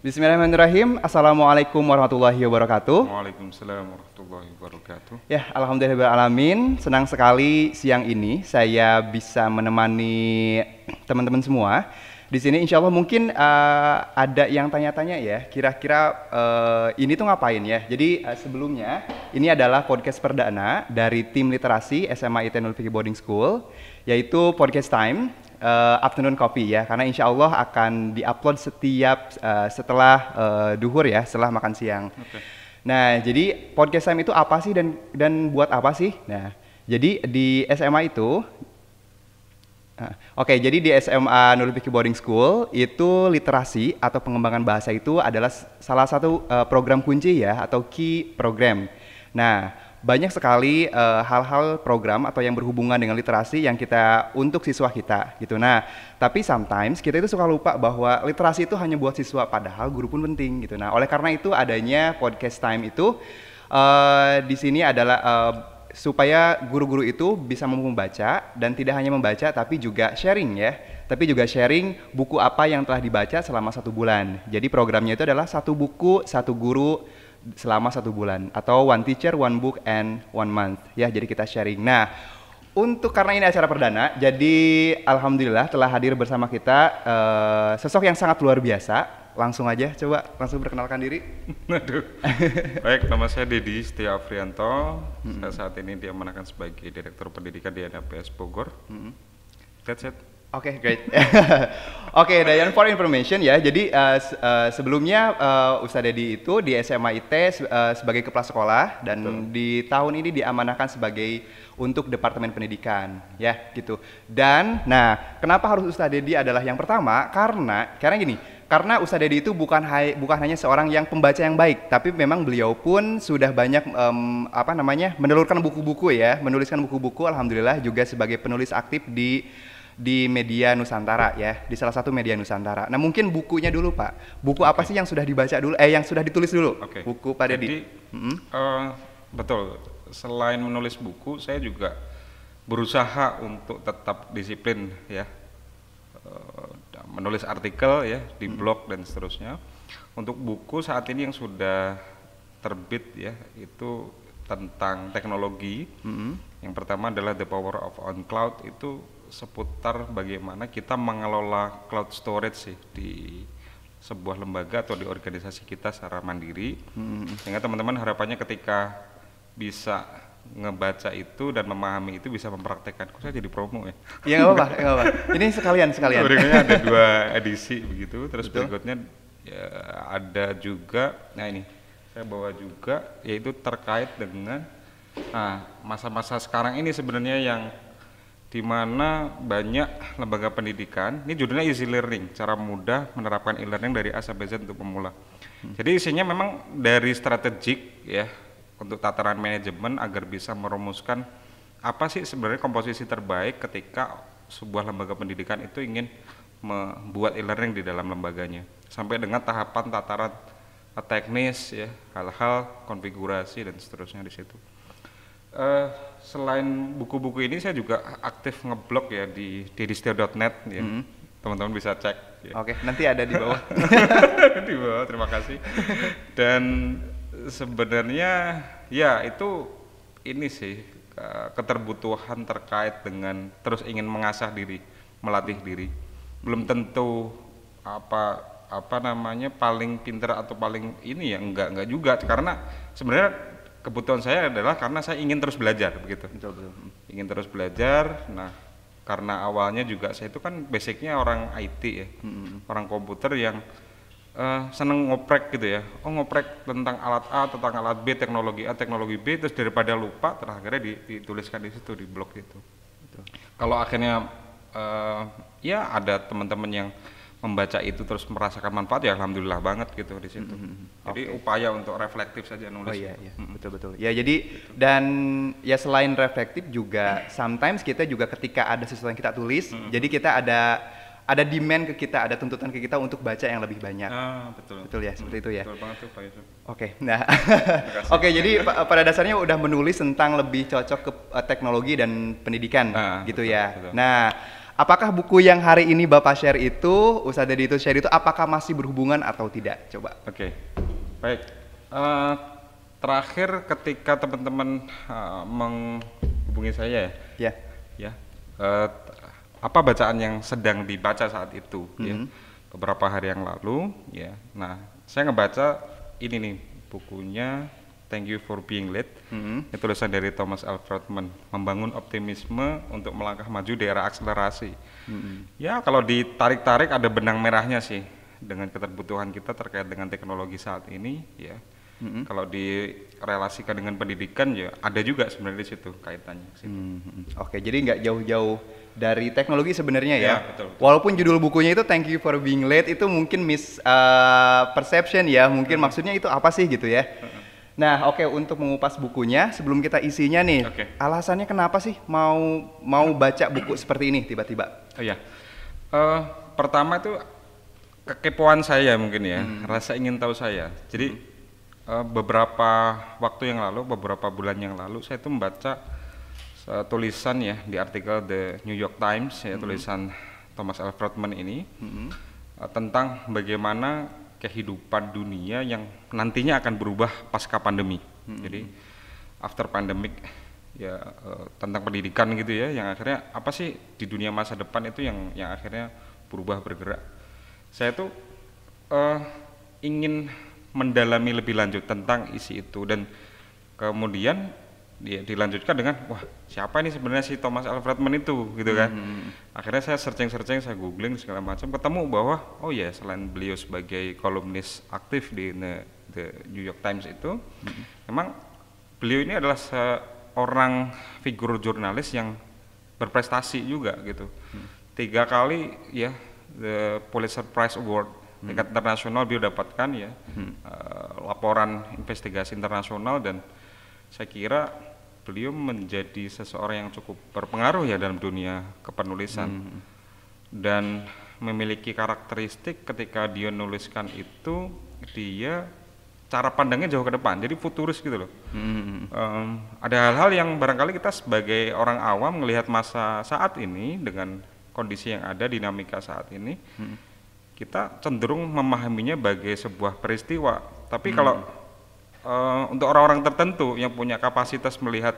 Bismillahirrahmanirrahim. Assalamualaikum warahmatullahi wabarakatuh. Waalaikumsalam warahmatullahi wabarakatuh. Ya, alhamdulillah alamin. Senang sekali siang ini saya bisa menemani teman-teman semua. Di sini insya Allah mungkin uh, ada yang tanya-tanya ya, kira-kira uh, ini tuh ngapain ya. Jadi uh, sebelumnya, ini adalah podcast perdana dari tim literasi SMA IT Nulfiki Boarding School, yaitu Podcast Time uh, afternoon coffee ya, karena insya Allah akan diupload setiap uh, setelah uh, duhur ya, setelah makan siang. Okay. Nah, jadi podcast time itu apa sih dan dan buat apa sih? Nah, jadi di SMA itu Oke, okay, jadi di SMA Nurul Boarding School itu literasi atau pengembangan bahasa itu adalah salah satu uh, program kunci ya atau key program. Nah, banyak sekali eh, hal-hal uh, program atau yang berhubungan dengan literasi yang kita untuk siswa kita gitu. Nah, tapi sometimes kita itu suka lupa bahwa literasi itu hanya buat siswa padahal guru pun penting gitu. Nah, oleh karena itu adanya podcast time itu uh, di sini adalah uh, supaya guru-guru itu bisa membaca dan tidak hanya membaca tapi juga sharing ya tapi juga sharing buku apa yang telah dibaca selama satu bulan jadi programnya itu adalah satu buku satu guru selama satu bulan atau one teacher, one book and one month ya jadi kita sharing. Nah untuk karena ini acara perdana, jadi alhamdulillah telah hadir bersama kita uh, eh, sosok yang sangat luar biasa. Langsung aja coba langsung perkenalkan diri. Aduh. Baik, nama saya Dedi Setia Afrianto. Mm -hmm. Saya saat ini dia menakan sebagai Direktur Pendidikan di NPS Bogor. Mm -hmm. That's it. Oke, okay, great. Oke, okay, Dayan for information ya. Jadi uh, uh, sebelumnya uh, eh, Ustaz Dedi itu di SMA IT uh, sebagai kepala sekolah dan Betul. di tahun ini diamanahkan sebagai untuk Departemen Pendidikan ya gitu. Dan nah, kenapa harus Ustaz Dedi adalah yang pertama? Karena karena gini, karena Ustaz Dedi itu bukan hai, bukan hanya seorang yang pembaca yang baik, tapi memang beliau pun sudah banyak um, apa namanya? menelurkan buku-buku ya, menuliskan buku-buku alhamdulillah juga sebagai penulis aktif di di media Nusantara ya, di salah satu media Nusantara. Nah mungkin bukunya dulu Pak, buku okay. apa sih yang sudah dibaca dulu, eh yang sudah ditulis dulu? Okay. Buku pada Jadi, Mm-hmm. Uh, betul. Selain menulis buku, saya juga berusaha untuk tetap disiplin ya, uh, menulis artikel ya di mm-hmm. blog dan seterusnya. Untuk buku saat ini yang sudah terbit ya itu tentang teknologi. Mm-hmm. Yang pertama adalah The Power of On Cloud itu seputar bagaimana kita mengelola cloud storage sih di sebuah lembaga atau di organisasi kita secara mandiri hmm. sehingga teman-teman harapannya ketika bisa ngebaca itu dan memahami itu bisa mempraktekkan kok saya jadi promo ya iya nggak apa-apa nggak apa ini sekalian sekalian berikutnya ada dua edisi begitu terus Betul. berikutnya ya, ada juga nah ini saya bawa juga yaitu terkait dengan nah, masa-masa nah, sekarang ini sebenarnya yang di mana banyak lembaga pendidikan ini judulnya easy learning cara mudah menerapkan e-learning dari A sampai Z untuk pemula hmm. jadi isinya memang dari strategik ya untuk tataran manajemen agar bisa merumuskan apa sih sebenarnya komposisi terbaik ketika sebuah lembaga pendidikan itu ingin membuat e-learning di dalam lembaganya sampai dengan tahapan tataran teknis ya hal-hal konfigurasi dan seterusnya di situ uh, selain buku-buku ini saya juga aktif ngeblog ya di dedistio.net ya. Hmm. Teman-teman bisa cek. Ya. Oke, okay, nanti ada di bawah. di bawah, terima kasih. Dan sebenarnya ya itu ini sih eh, keterbutuhan terkait dengan terus ingin mengasah diri, melatih diri. Belum tentu apa apa namanya paling pinter atau paling ini ya enggak enggak juga karena sebenarnya kebutuhan saya adalah karena saya ingin terus belajar begitu. Betul, betul. Ingin terus belajar. Nah, karena awalnya juga saya itu kan basicnya orang IT ya, hmm. orang komputer yang uh, seneng ngoprek gitu ya. Oh ngoprek tentang alat A, tentang alat B, teknologi A, teknologi B. Terus daripada lupa, terakhirnya dituliskan di situ di blog itu. Kalau akhirnya uh, ya ada teman-teman yang membaca itu terus merasakan manfaat ya alhamdulillah banget gitu di situ. Mm -hmm. Jadi okay. upaya untuk reflektif saja nulis. Oh iya, iya. Mm -hmm. betul betul. Ya jadi betul. dan ya selain reflektif juga sometimes kita juga ketika ada sesuatu yang kita tulis, mm -hmm. jadi kita ada ada demand ke kita, ada tuntutan ke kita untuk baca yang lebih banyak. Ah, betul. Betul ya, seperti mm, itu ya. Betul banget tuh Pak Yusuf. Oke. Okay, nah. Oke, okay, jadi pada dasarnya udah menulis tentang lebih cocok ke uh, teknologi dan pendidikan ah, gitu betul, ya. Betul. Nah, Apakah buku yang hari ini Bapak share itu, usaha dari itu share itu, apakah masih berhubungan atau tidak? Coba. Oke, okay. baik. Uh, terakhir ketika teman-teman uh, menghubungi saya ya. Ya. Ya. Uh, apa bacaan yang sedang dibaca saat itu? Mm -hmm. Ya. Mm-hmm. Beberapa hari yang lalu, ya. Nah, saya ngebaca ini nih bukunya Thank You for Being Late. Mm -hmm. Itu tulisan dari Thomas L. Membangun optimisme untuk melangkah maju di era akselerasi. Mm -hmm. Ya kalau ditarik-tarik ada benang merahnya sih dengan keterbutuhan kita terkait dengan teknologi saat ini. Ya mm -hmm. kalau direlasikan dengan pendidikan ya ada juga sebenarnya di situ kaitannya. Mm -hmm. Oke jadi nggak jauh-jauh dari teknologi sebenarnya ya. ya. Betul, betul. Walaupun judul bukunya itu Thank You for Being Late itu mungkin mis uh, perception ya, mungkin hmm. maksudnya itu apa sih gitu ya. Hmm. Nah, oke okay, untuk mengupas bukunya, sebelum kita isinya nih, okay. alasannya kenapa sih mau mau baca buku seperti ini tiba-tiba? Oh iya. uh, pertama itu kekepoan saya mungkin ya, hmm. rasa ingin tahu saya. Jadi uh, beberapa waktu yang lalu, beberapa bulan yang lalu, saya itu membaca uh, tulisan ya di artikel The New York Times ya hmm. tulisan Thomas Alfred ini hmm. uh, tentang bagaimana kehidupan dunia yang nantinya akan berubah pasca pandemi. Hmm. Jadi after pandemic ya uh, tentang pendidikan gitu ya yang akhirnya apa sih di dunia masa depan itu yang yang akhirnya berubah bergerak. Saya tuh uh, ingin mendalami lebih lanjut tentang isi itu dan kemudian di, iya, dilanjutkan dengan wah siapa ini sebenarnya si Thomas Alfredman itu gitu kan hmm. hmm, hmm. akhirnya saya searching searching saya googling segala macam ketemu bahwa oh ya selain beliau sebagai kolumnis aktif di ne, the New York Times itu hmm. memang beliau ini adalah seorang figur jurnalis yang berprestasi juga gitu hmm. tiga kali ya the Pulitzer Prize Award hmm. tingkat internasional beliau dapatkan ya hmm. uh, laporan investigasi internasional dan saya kira beliau menjadi seseorang yang cukup berpengaruh ya dalam dunia kepenulisan hmm, hmm. dan memiliki karakteristik ketika dia nuliskan itu dia cara pandangnya jauh ke depan jadi futuris gitu loh hmm. um, ada hal-hal yang barangkali kita sebagai orang awam melihat masa saat ini dengan kondisi yang ada dinamika saat ini hmm. kita cenderung memahaminya sebagai sebuah peristiwa tapi hmm. kalau Eh, untuk orang-orang tertentu yang punya kapasitas melihat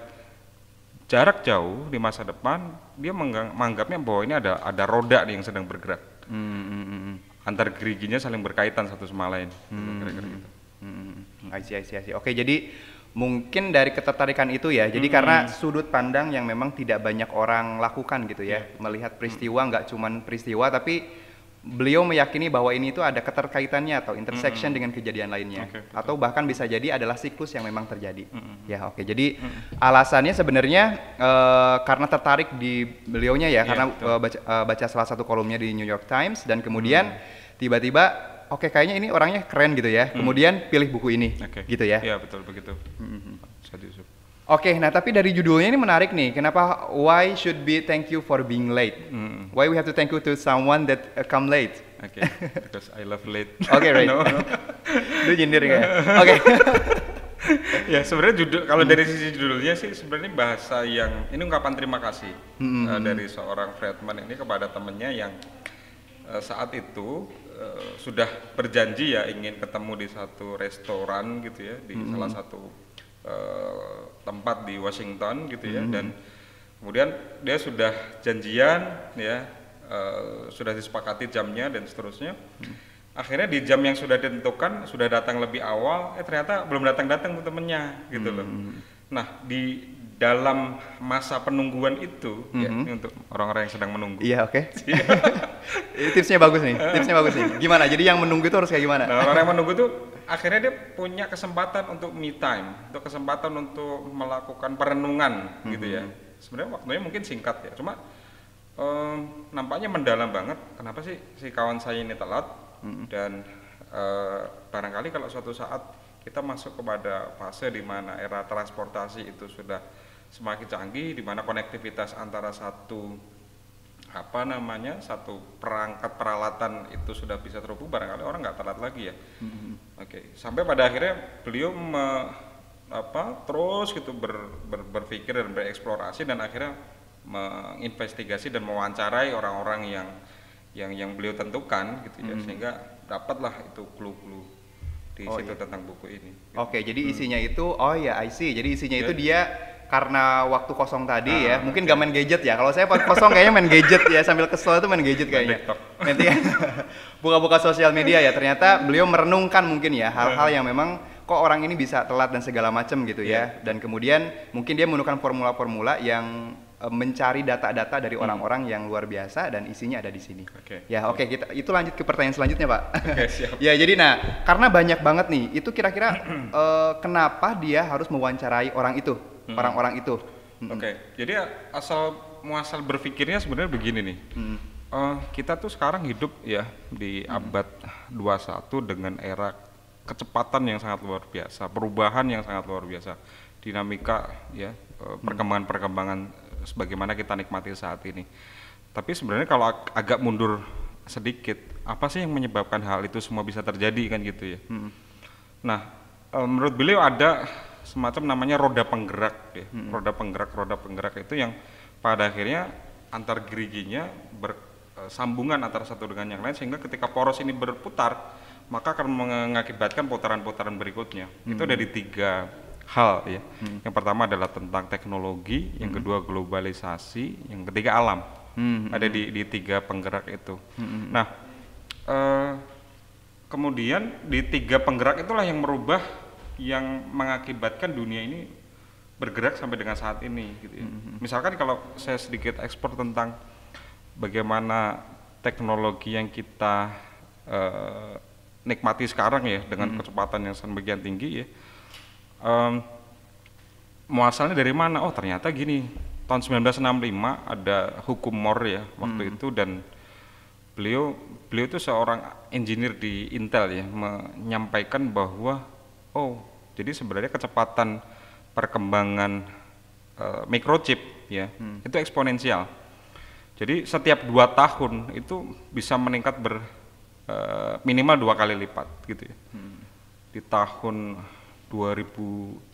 jarak jauh di masa depan, dia menganggapnya bahwa ini ada ada roda nih yang sedang bergerak. Hmm, hmm, hmm. hmm. Antar geriginya saling berkaitan satu sama lain. Hmm, gitu. Hmm, gitu. hmm, hmm. Oke, hmm. Oke, jadi mungkin dari ketertarikan itu ya. Jadi hmm. karena sudut pandang yang memang tidak banyak orang lakukan gitu ya, yeah. melihat peristiwa nggak hmm. cuman peristiwa tapi beliau meyakini bahwa ini itu ada keterkaitannya atau intersection mm -hmm. dengan kejadian lainnya okay, atau bahkan bisa jadi adalah siklus yang memang terjadi mm -hmm. ya oke okay. jadi mm -hmm. alasannya sebenarnya uh, karena tertarik di beliaunya ya yeah, karena uh, baca, uh, baca salah satu kolomnya di New York Times dan kemudian tiba-tiba oke okay, kayaknya ini orangnya keren gitu ya mm. kemudian pilih buku ini okay. gitu ya ya betul begitu mm -hmm. Oke, okay, nah tapi dari judulnya ini menarik nih. Kenapa why should be thank you for being late? Mm. Why we have to thank you to someone that uh, come late? Oke, okay, because I love late. Oke, okay, right. Lu nyindir ya? Oke. ya sebenarnya judul kalau mm. dari sisi judulnya sih sebenarnya bahasa yang ini ungkapan terima kasih hmm. uh, dari seorang Friedman ini kepada temennya yang uh, saat itu uh, sudah berjanji ya ingin ketemu di satu restoran gitu ya di hmm. salah satu Eh, tempat di Washington gitu ya hmm. dan kemudian dia sudah janjian ya uh, sudah disepakati jamnya dan seterusnya hmm. akhirnya di jam yang sudah ditentukan sudah datang lebih awal eh ternyata belum datang datang temennya gitu hmm. loh nah di dalam masa penungguan itu mm -hmm. ya, mhm. untuk orang-orang yang sedang menunggu. Iya, oke. Okay. Iya. tipsnya bagus nih. Tipsnya bagus nih. Gimana? Jadi yang menunggu itu harus kayak gimana? Nah, orang yang menunggu itu akhirnya dia punya kesempatan untuk me time, untuk kesempatan untuk melakukan perenungan mm -hmm. gitu ya. Mhm. Sebenarnya waktunya mungkin singkat ya. Cuma um, nampaknya mendalam banget. Kenapa sih si kawan saya ini telat? Mm -hmm. Dan uh, barangkali kalau suatu saat kita masuk kepada fase di mana era transportasi itu sudah semakin canggih di mana konektivitas antara satu apa namanya satu perangkat peralatan itu sudah bisa terhubung barangkali orang nggak telat lagi ya mm-hmm. oke okay. sampai pada akhirnya beliau me, apa terus gitu ber, ber, berpikir dan bereksplorasi dan akhirnya menginvestigasi dan mewawancarai orang-orang yang yang yang beliau tentukan gitu ya mm-hmm. sehingga dapatlah itu clue-clue di oh, situ iya. tentang buku ini oke okay, jadi mm-hmm. isinya itu oh ya I see jadi isinya yeah. itu dia karena waktu kosong tadi ya, ah, ya, okay. mungkin gak main gadget ya. Kalau saya kosong kayaknya main gadget ya, sambil kesel itu main gadget kayaknya. Nanti ya, buka-buka sosial media ya, ternyata hmm. beliau merenungkan mungkin ya hal-hal hmm. yang memang kok orang ini bisa telat dan segala macam gitu ya. Iya. Dan kemudian mungkin dia menemukan formula-formula yang e, mencari data-data dari hmm. orang-orang hmm. yang luar biasa dan isinya ada di sini. Oke. Okay. Ya, oke okay, kita itu lanjut ke pertanyaan selanjutnya, Pak. Okay, siap. ya, jadi nah, karena banyak banget nih, itu kira-kira uh, kenapa dia harus mewawancarai orang itu? orang-orang itu. Oke, okay. jadi asal muasal berpikirnya sebenarnya begini nih. Hmm. Uh, kita tuh sekarang hidup ya di hmm. abad 21 dengan era kecepatan yang sangat luar biasa, perubahan yang sangat luar biasa, dinamika ya perkembangan eh, perkembangan-perkembangan eh, sebagaimana kita nikmati saat ini. Tapi sebenarnya kalau ag agak mundur sedikit, apa sih yang menyebabkan hal itu semua bisa terjadi kan gitu ya? Hmm. Nah, uh, menurut beliau ada semacam namanya roda penggerak ya. Hmm. Roda penggerak roda penggerak itu yang pada akhirnya antar geriginya bersambungan eh, antara satu dengan yang lain sehingga ketika poros ini berputar maka akan mengakibatkan putaran-putaran berikutnya. Hmm. Itu dari tiga hal ya. Hmm. Yang pertama adalah tentang teknologi, hmm. yang kedua globalisasi, yang ketiga alam. Hmm. Ada hmm. di di tiga penggerak itu. Hmm, hmm, hmm. Nah, eh, kemudian di tiga penggerak itulah yang merubah yang mengakibatkan dunia ini bergerak sampai dengan saat ini gitu ya. Mm-hmm. Misalkan kalau saya sedikit ekspor tentang bagaimana teknologi yang kita uh, nikmati sekarang ya dengan mm-hmm. kecepatan yang sebagian tinggi ya. Um, muasalnya dari mana? Oh, ternyata gini. Tahun 1965 ada hukum Moore ya waktu mm-hmm. itu dan beliau beliau itu seorang engineer di Intel ya menyampaikan bahwa oh jadi sebenarnya kecepatan perkembangan uh, microchip ya hmm. itu eksponensial jadi setiap dua tahun itu bisa meningkat ber uh, minimal dua kali lipat gitu ya hmm. di tahun 2008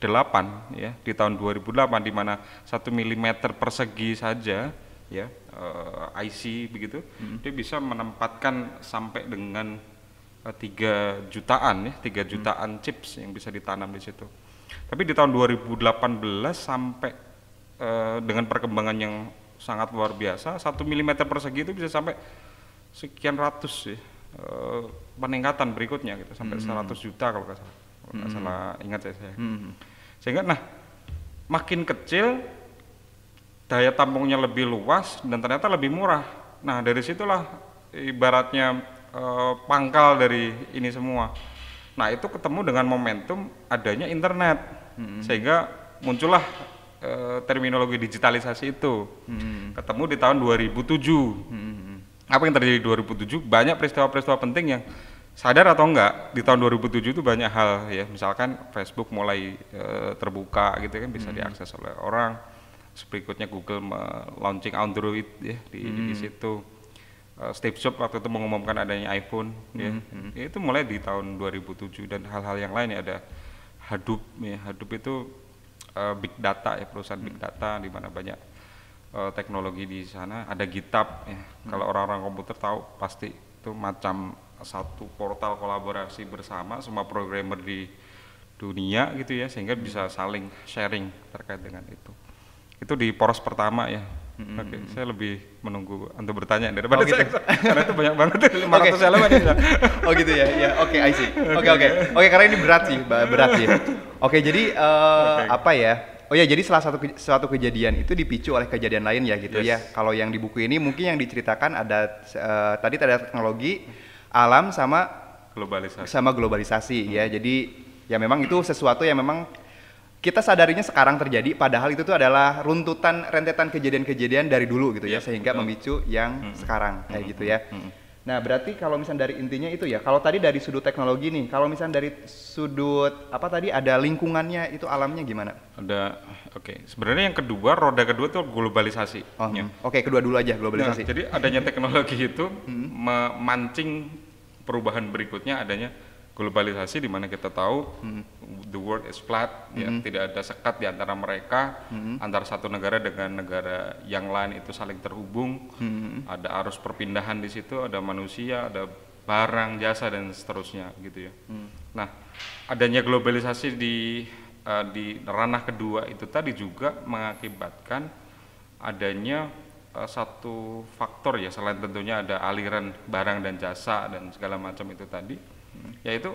ya di tahun 2008 di mana satu milimeter persegi saja ya uh, eh, IC begitu hmm. dia bisa menempatkan sampai dengan Eh, tiga jutaan ya tiga jutaan hmm. chips yang bisa ditanam di situ tapi di tahun 2018 sampai uh, dengan perkembangan yang sangat luar biasa satu milimeter persegi itu bisa sampai sekian ratus ya uh, peningkatan berikutnya gitu sampai hmm. 100 juta kalau nggak salah hmm. salah ingat ya saya hmm. sehingga nah makin kecil daya tampungnya lebih luas dan ternyata lebih murah nah dari situlah ibaratnya Eh, pangkal dari ini semua. Nah itu ketemu dengan momentum adanya internet hmm. sehingga muncullah e, terminologi digitalisasi itu. Hmm. Ketemu di tahun 2007. Hmm. Apa yang terjadi di 2007? Banyak peristiwa-peristiwa penting yang sadar atau enggak di tahun 2007 itu banyak hal ya misalkan Facebook mulai e, terbuka gitu kan bisa hmm. diakses oleh orang berikutnya Google launching Android ya di, hmm. di situ Eh, Steve Jobs waktu itu mengumumkan adanya iPhone mm-hmm. ya. itu mulai di tahun 2007 dan hal-hal yang lain ya ada Hadoop ya Hadoop itu uh, big data ya perusahaan mm-hmm. big hmm. data di mana banyak uh, teknologi di sana ada GitHub ya mm-hmm. kalau orang-orang komputer tahu pasti itu macam satu portal kolaborasi bersama semua programmer di dunia gitu ya sehingga hmm. bisa saling sharing terkait dengan itu itu di poros pertama ya -hmm. Oke, okay, saya lebih menunggu untuk bertanya daripada oh, gitu. saya. Karena itu banyak banget 500 okay. halaman ya. oh gitu ya. Ya, oke okay, I see. Oke, oke. Oke, karena ini berat sih, berat sih. Oke, okay, jadi uh, eh, okay. apa ya? Oh ya, jadi salah satu suatu kejadian itu dipicu oleh kejadian lain ya gitu ya. yes. ya. Kalau yang di buku ini mungkin yang diceritakan ada uh, tadi ada teknologi, alam sama globalisasi. Sama globalisasi hmm. ya. Mm-hmm. Jadi ya memang itu sesuatu yang memang kita sadarinya sekarang terjadi padahal itu tuh adalah runtutan rentetan kejadian-kejadian dari dulu gitu ya, ya sehingga betul. memicu yang hmm sekarang kayak gitu ya. hmm Nah, berarti kalau misalnya dari intinya itu ya, kalau tadi dari sudut teknologi nih, kalau misalnya dari sudut apa tadi ada lingkungannya itu alamnya gimana? Ada oke. Okay. Sebenarnya yang kedua, roda kedua itu globalisasi. Oh, ya. oke, okay, kedua dulu aja globalisasi. Nah, jadi adanya teknologi itu hmm. memancing perubahan berikutnya adanya globalisasi di mana kita tahu hmm. the world is flat ya. hmm. ya tidak ada sekat di antara mereka hmm. antara satu negara dengan negara yang lain itu saling terhubung hmm. ada arus perpindahan di situ ada manusia ada barang jasa dan seterusnya gitu ya hmm. nah adanya globalisasi di uh, di ranah kedua itu tadi juga mengakibatkan adanya eh, satu faktor ya selain tentunya ada aliran barang dan jasa dan segala macam itu tadi yaitu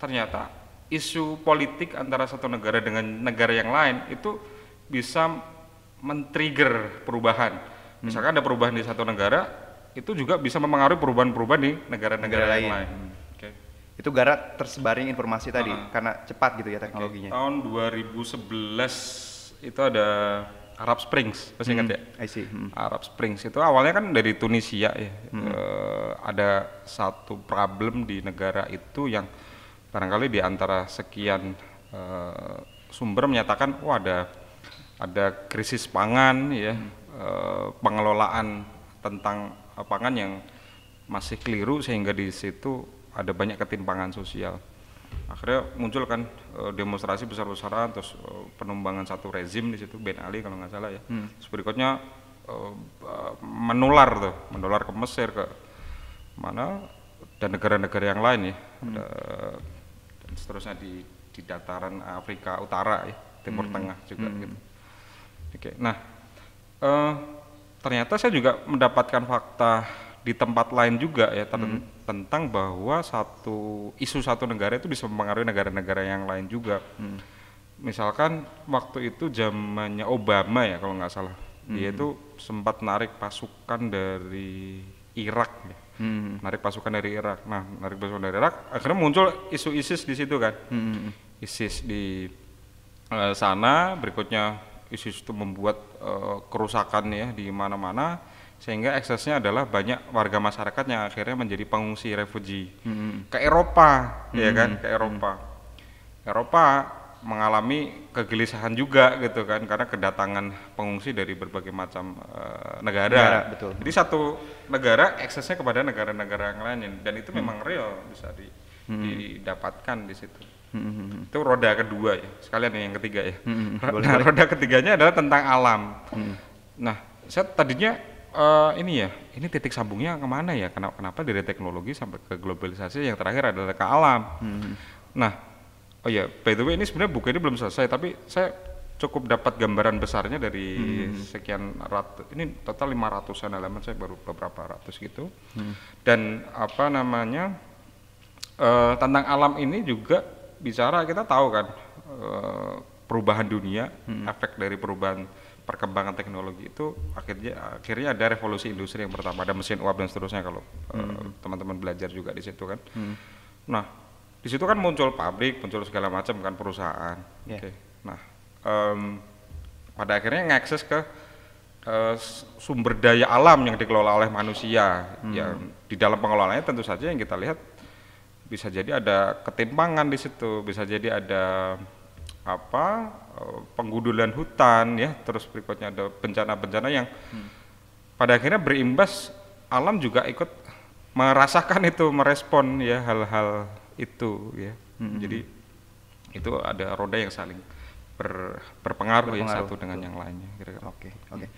ternyata isu politik antara satu negara dengan negara yang lain itu bisa men-trigger perubahan. Hmm. Misalkan ada perubahan di satu negara, itu juga bisa mempengaruhi perubahan-perubahan di negara-negara lain. lain. Hmm. Okay. Itu gara tersebaring informasi uh -huh. tadi karena cepat gitu ya teknologinya. Okay. Tahun 2011 itu ada Arab Springs masih ingat hmm, ya? I see. Hmm. Arab Springs itu awalnya kan dari Tunisia ya. Hmm. E, ada satu problem di negara itu yang barangkali di antara sekian e, sumber menyatakan wah ada ada krisis pangan ya, hmm. e, pengelolaan tentang pangan yang masih keliru sehingga di situ ada banyak ketimpangan sosial. Akhirnya muncul kan Eh, demonstrasi besar-besaran terus eh, penumbangan satu rezim di situ Ben Ali kalau nggak salah ya hmm. terus berikutnya eh, menular tuh menular ke Mesir ke mana dan negara-negara yang lain ya hmm. dan seterusnya di di dataran Afrika Utara ya Timur hmm. Tengah juga hmm. gitu oke nah uh, ternyata saya juga mendapatkan fakta di tempat lain juga ya ter hmm tentang bahwa satu isu satu negara itu bisa mempengaruhi negara-negara yang lain juga. Hmm. Misalkan waktu itu zamannya Obama ya kalau nggak salah, hmm. dia itu sempat narik pasukan dari Irak ya. Hmm. Narik pasukan dari Irak. Nah, narik pasukan dari Irak akhirnya muncul isu ISIS di situ kan. Hmm. hmm, hmm. ISIS di eh, sana berikutnya ISIS itu membuat uh, kerusakan ya di mana-mana sehingga eksesnya adalah banyak warga masyarakat yang akhirnya menjadi pengungsi refugee hmm. ke Eropa iya hmm. ya kan ke hmm. Eropa hmm. Eropa mengalami kegelisahan juga gitu kan karena kedatangan pengungsi dari berbagai macam uh, negara. negara betul. jadi satu negara eksesnya kepada negara-negara yang lain dan itu hmm. memang real bisa di, hmm. didapatkan di situ hmm, hmm, hmm. itu roda kedua ya sekalian ya, yang ketiga ya hmm. nah, roda ketiganya adalah tentang alam hmm. nah saya tadinya uh, ini ya, ini titik sambungnya kemana ya? Kenapa, kenapa dari teknologi sampai ke globalisasi yang terakhir adalah ke alam. Hmm. Nah, oh ya, yeah, by the way ini sebenarnya buku ini belum selesai, tapi saya cukup dapat gambaran besarnya dari hmm. sekian ratus, ini total lima ratusan elemen, saya baru beberapa ratus gitu. Hmm. Dan apa namanya, uh, tentang alam ini juga bicara, kita tahu kan, uh, perubahan dunia, hmm. efek dari perubahan perkembangan teknologi itu akhirnya akhirnya ada revolusi industri yang pertama ada mesin uap dan seterusnya kalau teman eh, hmm. teman-teman uh, belajar juga di situ kan hmm. nah di situ kan muncul pabrik muncul segala macam kan perusahaan yeah. okay. nah um, pada akhirnya ngakses ke uh, sumber daya alam yang dikelola oleh manusia hmm. yang di dalam pengelolaannya tentu saja yang kita lihat bisa jadi ada ketimpangan di situ bisa jadi ada apa eh, penggudulan hutan ya terus berikutnya ada bencana-bencana yang hmm. pada akhirnya berimbas alam juga ikut merasakan itu merespon ya hal-hal itu ya hmm. jadi itu ada roda yang saling ber, berpengaruh, ya, berpengaruh yang satu dengan itu. yang lainnya oke oke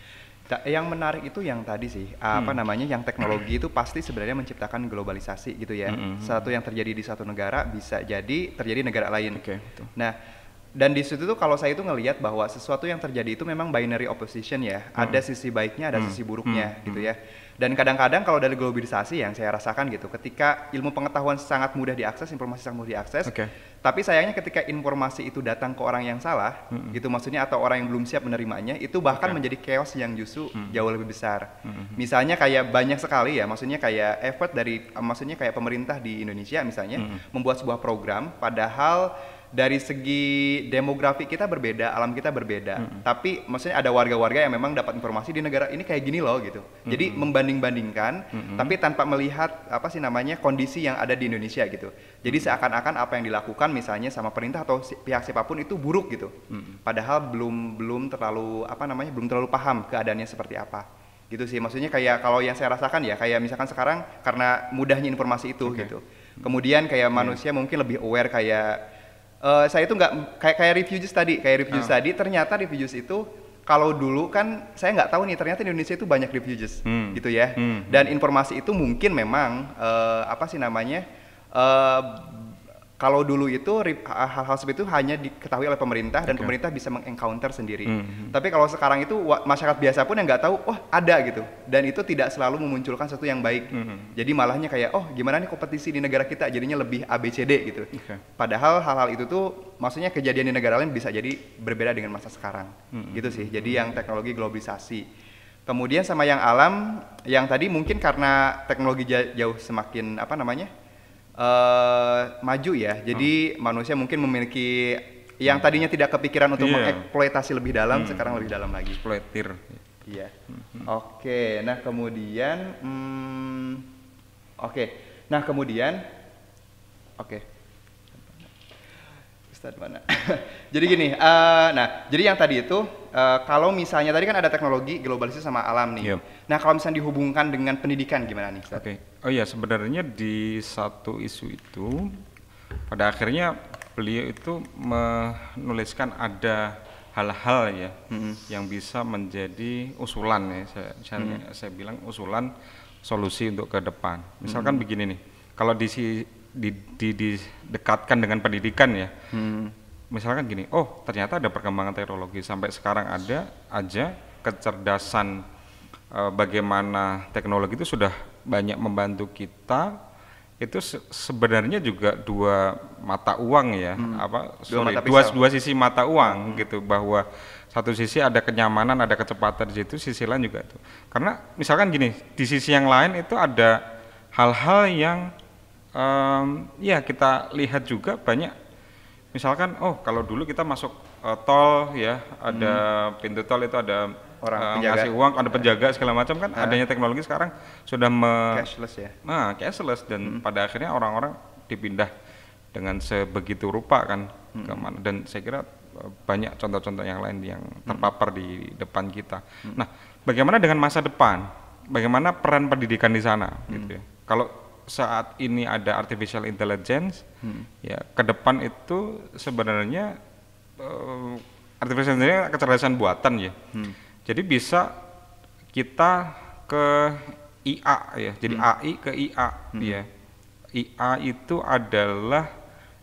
yang menarik itu yang tadi sih apa hmm. namanya yang teknologi itu pasti sebenarnya menciptakan globalisasi gitu ya hmm. hmm, hmm. satu yang terjadi di satu negara bisa jadi terjadi negara lain okay, nah dan di situ tuh kalau saya itu ngelihat bahwa sesuatu yang terjadi itu memang binary opposition ya hmm. ada sisi baiknya ada hmm. sisi hmm. buruknya hmm. gitu ya dan kadang-kadang kalau dari globalisasi yang saya rasakan gitu ketika ilmu pengetahuan sangat mudah diakses informasi sangat mudah diakses okay. tapi sayangnya ketika informasi itu datang ke orang yang salah hmm. gitu maksudnya atau orang yang belum siap menerimanya itu bahkan okay. menjadi chaos yang justru hmm. jauh lebih besar hmm. hmm. misalnya kayak banyak sekali ya maksudnya kayak effort dari maksudnya kayak pemerintah di Indonesia misalnya hmm. membuat sebuah program padahal dari segi demografi kita berbeda, alam kita berbeda. -hmm. Tapi maksudnya ada warga-warga yang memang dapat informasi di negara ini kayak gini loh gitu. -hmm. Jadi membanding-bandingkan -hmm. tapi tanpa melihat apa sih namanya kondisi yang ada di Indonesia gitu. Jadi -hmm. seakan-akan apa yang dilakukan misalnya sama perintah atau si, pihak siapapun itu buruk gitu. -hmm. Padahal belum belum terlalu apa namanya belum terlalu paham keadaannya seperti apa gitu sih maksudnya kayak kalau yang saya rasakan ya kayak misalkan sekarang karena mudahnya informasi itu okay. gitu kemudian kayak yeah. manusia mungkin lebih aware kayak uh, saya itu nggak kayak kayak just tadi, kayak review uh. tadi ternyata just itu kalau dulu kan saya nggak tahu nih ternyata di Indonesia itu banyak just hmm. gitu ya. Hmm. Dan informasi itu mungkin memang uh, apa sih namanya? Uh, kalau dulu itu hal-hal seperti itu hanya diketahui oleh pemerintah dan pemerintah bisa mengencounter sendiri. Mm -hmm. Tapi kalau sekarang itu masyarakat biasa pun yang nggak tahu, oh ada gitu. Dan itu tidak selalu memunculkan sesuatu yang baik. Mm -hmm. Jadi malahnya kayak, oh gimana nih kompetisi di negara kita jadinya lebih ABCD gitu. Okay. Padahal hal-hal itu tuh maksudnya kejadian di negara lain bisa jadi berbeda dengan masa sekarang. Mm -hmm. Gitu sih. Hmm, jadi mm -hmm. yang teknologi globalisasi. Kemudian sama yang alam, yang tadi mungkin karena teknologi jauh semakin apa namanya? Eh, maju ya. Hmm. Jadi hmm. manusia mungkin memiliki yang tadinya tidak kepikiran untuk yeah. mengeksploitasi lebih dalam, hmm. sekarang lebih dalam lagi. Eksploitir. Iya. Yeah. Hmm. Oke. Okay. Nah kemudian, hmm, oke. Okay. Nah kemudian, oke. Okay. mana? jadi gini, uh, nah jadi yang tadi itu uh, kalau misalnya tadi kan ada teknologi globalisasi sama alam nih. Yep. Iya. Nah kalau misalnya dihubungkan dengan pendidikan gimana nih? Oke. Okay. Oh iya, sebenarnya di satu isu itu pada akhirnya beliau itu menuliskan ada hal-hal ya hmm. yang bisa menjadi usulan ya saya saya, hmm. saya bilang usulan solusi untuk ke depan. Misalkan hmm. begini nih. Kalau di, di, di dekatkan dengan pendidikan ya. Hmm. Misalkan gini, oh ternyata ada perkembangan teknologi sampai sekarang ada aja kecerdasan e, bagaimana teknologi itu sudah banyak membantu kita itu sebenarnya juga dua mata uang ya hmm. apa dua, sorry, dua dua sisi mata uang hmm. gitu bahwa satu sisi ada kenyamanan ada kecepatan di situ sisi lain juga itu karena misalkan gini di sisi yang lain itu ada hal-hal yang um, ya kita lihat juga banyak misalkan oh kalau dulu kita masuk uh, tol ya ada hmm. pintu tol itu ada orang uh, penjaga. ngasih uang ada penjaga segala macam kan uh. adanya teknologi sekarang sudah me cashless ya nah cashless dan hmm. pada akhirnya orang-orang dipindah dengan sebegitu rupa kan hmm. kemana dan saya kira eh, banyak contoh-contoh yang lain yang hmm. terpapar hmm. di depan kita hmm. nah bagaimana dengan masa depan bagaimana peran pendidikan di sana hmm. gitu ya kalau saat ini ada artificial intelligence hmm. ya ke depan itu sebenarnya uh, artificial intelligence kecerdasan buatan ya hmm jadi bisa kita ke IA ya, jadi hmm. AI ke IA hmm. ya. IA itu adalah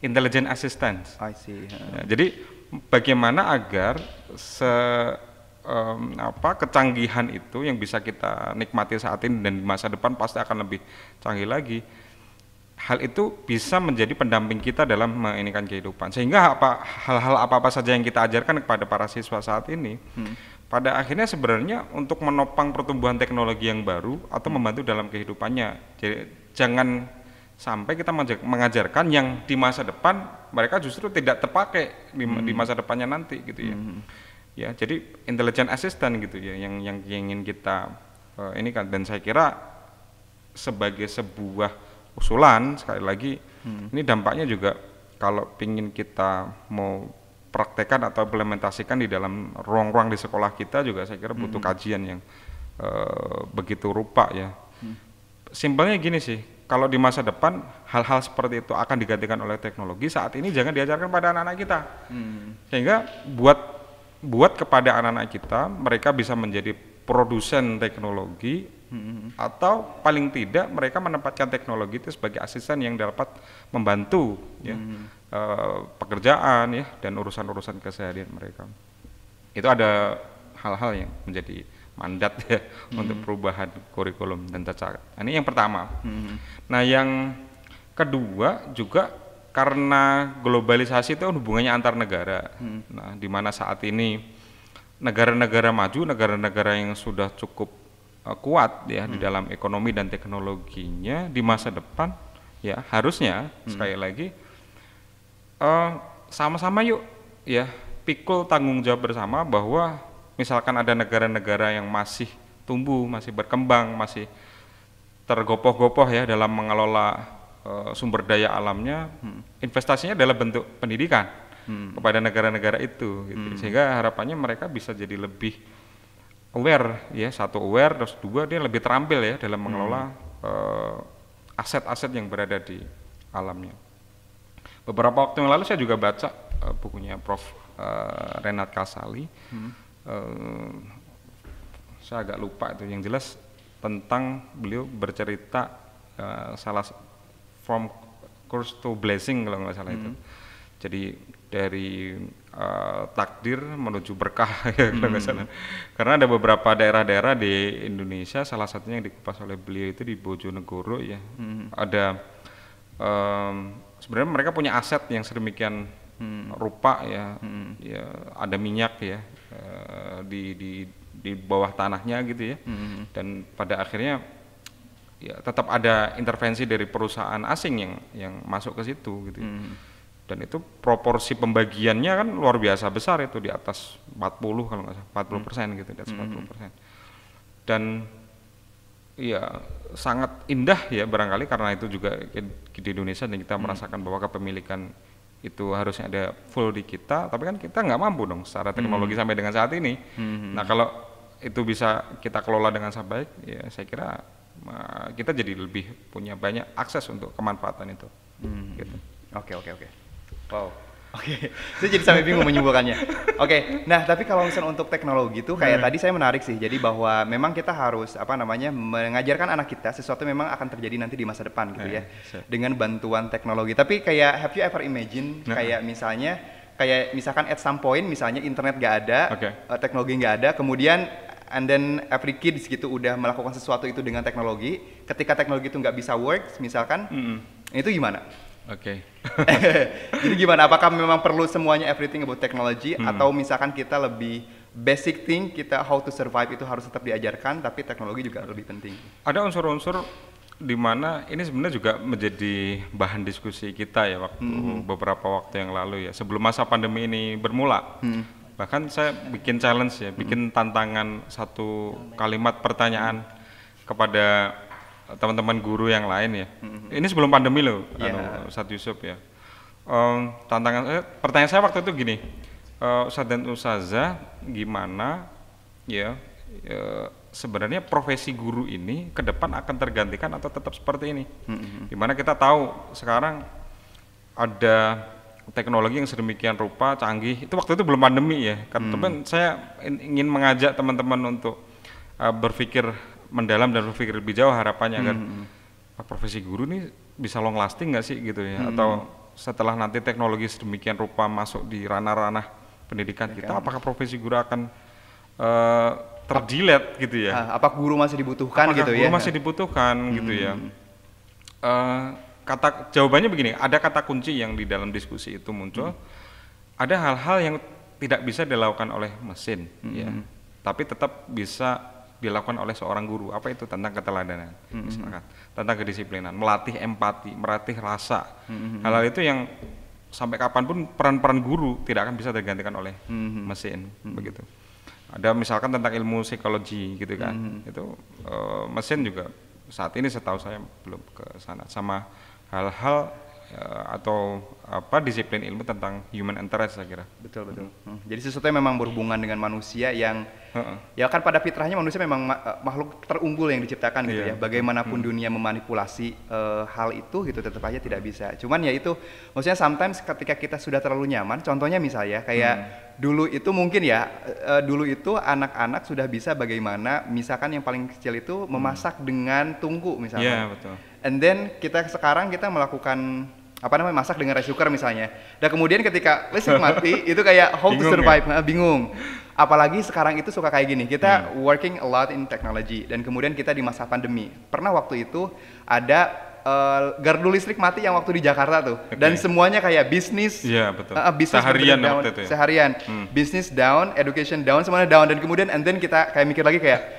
intelligent assistance. I see. Ya, jadi bagaimana agar se um, apa kecanggihan itu yang bisa kita nikmati saat ini dan di masa depan pasti akan lebih canggih lagi. Hal itu bisa menjadi pendamping kita dalam menginikan kehidupan. Sehingga hal-hal apa-apa saja yang kita ajarkan kepada para siswa saat ini hmm pada akhirnya sebenarnya untuk menopang pertumbuhan teknologi yang baru atau membantu dalam kehidupannya. Jadi jangan sampai kita mengajarkan yang di masa depan mereka justru tidak terpakai di, hmm. di masa depannya nanti gitu ya. Hmm. Ya, jadi intelligent assistant gitu ya yang yang ingin kita uh, ini kan dan saya kira sebagai sebuah usulan sekali lagi hmm. ini dampaknya juga kalau pingin kita mau praktekkan atau implementasikan di dalam ruang-ruang di sekolah kita juga saya kira butuh hmm. kajian yang uh, begitu rupa ya. Hmm. Simpelnya gini sih, kalau di masa depan hal-hal seperti itu akan digantikan oleh teknologi, saat ini jangan diajarkan pada anak-anak kita. Hmm. Sehingga buat buat kepada anak-anak kita, mereka bisa menjadi produsen teknologi Hmm. Atau paling tidak mereka menempatkan teknologi itu sebagai asisten yang dapat membantu ya uh, pekerjaan ya dan urusan-urusan keseharian mereka. Itu ada hal-hal yang menjadi mandat ya hmm. untuk perubahan kurikulum dan tata cara. Nah, ini yang pertama. Hmm. Nah, yang kedua juga karena globalisasi itu hubungannya antar negara. Hmm. Nah, di mana saat ini negara-negara maju, negara-negara yang sudah cukup Eh, kuat ya hmm. di dalam ekonomi dan teknologinya di masa depan ya harusnya hmm. sekali lagi eh, sama-sama uh, yuk ya pikul tanggung jawab bersama bahwa misalkan ada negara-negara yang masih tumbuh, masih berkembang, masih tergopoh-gopoh ya dalam mengelola uh, sumber daya alamnya, hmm. investasinya adalah bentuk pendidikan hmm. kepada negara-negara itu, gitu. hmm. sehingga harapannya mereka bisa jadi lebih aware ya satu aware terus dua dia lebih terampil ya dalam mengelola hmm. Eh, aset-aset hmm. uh, yang berada di alamnya beberapa waktu yang lalu saya juga baca uh, bukunya Prof uh, Renat Kasali hmm. uh, saya agak lupa itu yang jelas tentang beliau bercerita uh, salah from course to blessing kalau nggak salah hmm. itu jadi dari Eh, takdir menuju berkah ya hmm. Karena ada beberapa daerah-daerah di Indonesia, salah satunya yang dikupas oleh beliau itu di Bojonegoro ya. Hmm. Ada um, sebenarnya mereka punya aset yang sedemikian hmm. rupa ya, hmm. ya ada minyak ya uh, di di di bawah tanahnya gitu ya. Hmm. Dan pada akhirnya ya tetap ada intervensi dari perusahaan asing yang yang masuk ke situ gitu. Hmm dan itu proporsi pembagiannya kan luar biasa besar itu di atas 40 kalau nggak salah 40 hmm. persen gitu di atas hmm. 40 persen dan ya sangat indah ya barangkali karena itu juga di Indonesia dan kita hmm. merasakan bahwa kepemilikan itu harusnya ada full di kita tapi kan kita nggak mampu dong secara teknologi hmm. sampai dengan saat ini nah kalau itu bisa kita kelola dengan sangat baik ya saya kira kita jadi lebih punya banyak akses untuk kemanfaatan itu gitu. Oke oke oke. Wow. Oke, okay. saya jadi sampai bingung menyembuhkannya. Oke, okay. nah tapi kalau misalnya untuk teknologi itu kayak hmm. tadi saya menarik sih. Jadi bahwa memang kita harus apa namanya mengajarkan anak kita sesuatu memang akan terjadi nanti di masa depan gitu hmm. ya, eh, dengan bantuan teknologi. Tapi kayak have you ever imagine hmm. Nah. kayak misalnya kayak misalkan at some point misalnya internet gak ada, okay. uh, eh, teknologi nggak ada, kemudian and then every kids gitu udah melakukan sesuatu itu dengan teknologi. Ketika teknologi itu nggak bisa work, misalkan, -hmm. itu gimana? Oke. Okay. Jadi gimana? Apakah memang perlu semuanya everything about technology hmm. atau misalkan kita lebih basic thing kita how to survive itu harus tetap diajarkan tapi teknologi juga lebih penting. Ada unsur-unsur di mana ini sebenarnya juga menjadi bahan diskusi kita ya waktu hmm. beberapa waktu yang lalu ya sebelum masa pandemi ini bermula. Hmm. Bahkan saya bikin challenge ya, bikin hmm. tantangan satu kalimat pertanyaan kepada teman-teman guru yang lain ya. Mm-hmm. Ini sebelum pandemi loh, yeah. anu, Ustadz Yusuf ya. Um, tantangan, eh, pertanyaan saya waktu itu gini, uh, Ustadz dan Ustazah gimana ya uh, sebenarnya profesi guru ini ke depan akan tergantikan atau tetap seperti ini? Mm-hmm. Gimana kita tahu sekarang ada teknologi yang sedemikian rupa canggih itu waktu itu belum pandemi ya kan hmm. teman saya ingin mengajak teman-teman untuk eh, berpikir mendalam dan berpikir lebih jauh harapannya agar kan. hmm. hmm. Nah, profesi guru ini bisa long lasting nggak sih gitu ya hmm. atau setelah nanti teknologi sedemikian rupa masuk di ranah-ranah pendidikan ya, kita apakah profesi guru akan uh, terdilet gitu ya ah, apa guru masih dibutuhkan apakah gitu guru ya masih dibutuhkan hmm. gitu ya uh, kata jawabannya begini ada kata kunci yang di dalam diskusi itu muncul hmm. ada hal-hal yang tidak bisa dilakukan oleh mesin ya. hmm. ya tapi tetap bisa dilakukan oleh seorang guru. Apa itu tentang keteladanan, mm -hmm. hmm, hmm. tentang kedisiplinan, melatih empati, melatih rasa. Mm -hmm. Hal-hal itu yang sampai kapanpun peran-peran guru tidak akan bisa tergantikan oleh mm -hmm. mesin, mm -hmm. begitu. Ada misalkan tentang ilmu psikologi gitu kan, mm -hmm. itu e, mesin juga saat ini setahu saya belum ke sana. Sama hal-hal Eh, atau apa disiplin ilmu tentang human interest saya kira. Betul betul. Hmm. Hmm. Jadi sesuatu yang memang berhubungan dengan manusia yang hmm. ya kan pada fitrahnya manusia memang ma eh, makhluk terunggul yang diciptakan gitu yeah. ya. Bagaimanapun hmm. dunia memanipulasi uh, hal itu gitu tetap aja tidak bisa. Cuman ya itu maksudnya sometimes ketika kita sudah terlalu nyaman, contohnya misalnya kayak hmm. Dulu itu mungkin ya, uh, dulu itu anak-anak sudah bisa bagaimana, misalkan yang paling kecil itu hmm. memasak dengan tungku misalnya. Yeah, betul. And then kita sekarang kita melakukan apa namanya masak dengan rice cooker misalnya. Dan kemudian ketika listrik mati itu kayak how to ya? survive, ya? bingung. Apalagi sekarang itu suka kayak gini. Kita hmm. working a lot in technology dan kemudian kita di masa pandemi. Pernah waktu itu ada Uh, gardu listrik mati yang waktu di Jakarta tuh okay. dan semuanya kayak bisnis yeah, betul. Uh, bisnis seharian down, waktu itu ya? seharian hmm. bisnis down education down semuanya down dan kemudian and then kita kayak mikir lagi kayak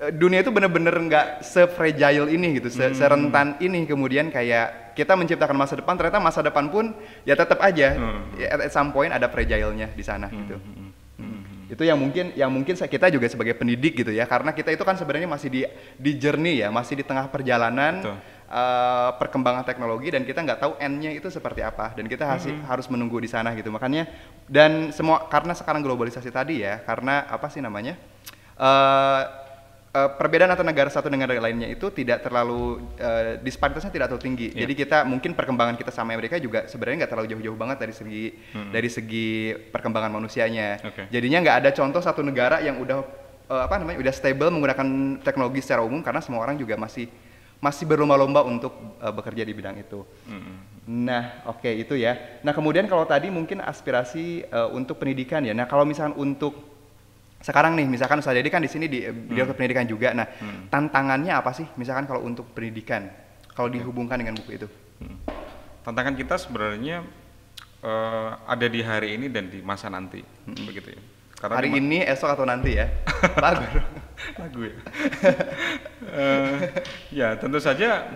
eh, dunia itu bener-bener nggak -bener se fragile ini gitu se hmm. serentan ini kemudian kayak kita menciptakan masa depan ternyata masa depan pun ya tetap aja hmm. hmm, hmm. at, ya, at some point ada fragile-nya di sana hmm. gitu. mm Hmm. Itu yang mungkin yang mungkin kita juga sebagai pendidik gitu ya karena kita itu kan sebenarnya masih di di journey ya, masih di tengah perjalanan. Betul. Uh, perkembangan teknologi dan kita nggak tahu endnya itu seperti apa dan kita mm -hmm. harus menunggu di sana gitu makanya dan semua karena sekarang globalisasi tadi ya karena apa sih namanya uh, Eh, perbedaan antara negara satu dengan negara lainnya itu tidak terlalu uh, disparitasnya tidak terlalu tinggi. Yeah. Jadi kita mungkin perkembangan kita sama Amerika juga sebenarnya nggak terlalu jauh-jauh banget dari segi mm-hmm. dari segi perkembangan manusianya. Okay. Jadinya nggak ada contoh satu negara yang udah uh, apa namanya udah stable menggunakan teknologi secara umum karena semua orang juga masih masih berlomba-lomba untuk uh, bekerja di bidang itu. Mm-hmm. Nah, oke okay, itu ya. Nah kemudian kalau tadi mungkin aspirasi uh, untuk pendidikan ya. Nah kalau misalnya untuk sekarang nih misalkan Ustaz Dedi kan di sini di eh, hmm. pendidikan juga. Nah, hmm. tantangannya apa sih misalkan kalau untuk pendidikan kalau dihubungkan dengan buku itu? Hmm. Tantangan kita sebenarnya uh, ada di hari ini dan di masa nanti. Hmm. Begitu ya. Karena hari ini, esok atau nanti ya. Lagu. Lagu ya. uh, ya, tentu saja